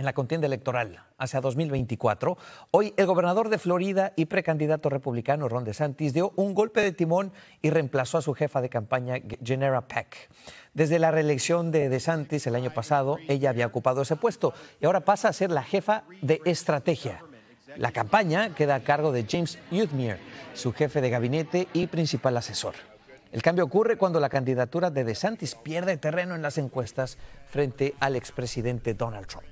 en la contienda electoral hacia 2024, hoy el gobernador de Florida y precandidato republicano Ron DeSantis dio un golpe de timón y reemplazó a su jefa de campaña Genera Peck. Desde la reelección de DeSantis el año pasado, ella había ocupado ese puesto y ahora pasa a ser la jefa de estrategia. La campaña queda a cargo de James Youthmere, su jefe de gabinete y principal asesor. El cambio ocurre cuando la candidatura de DeSantis pierde terreno en las encuestas frente al expresidente Donald Trump.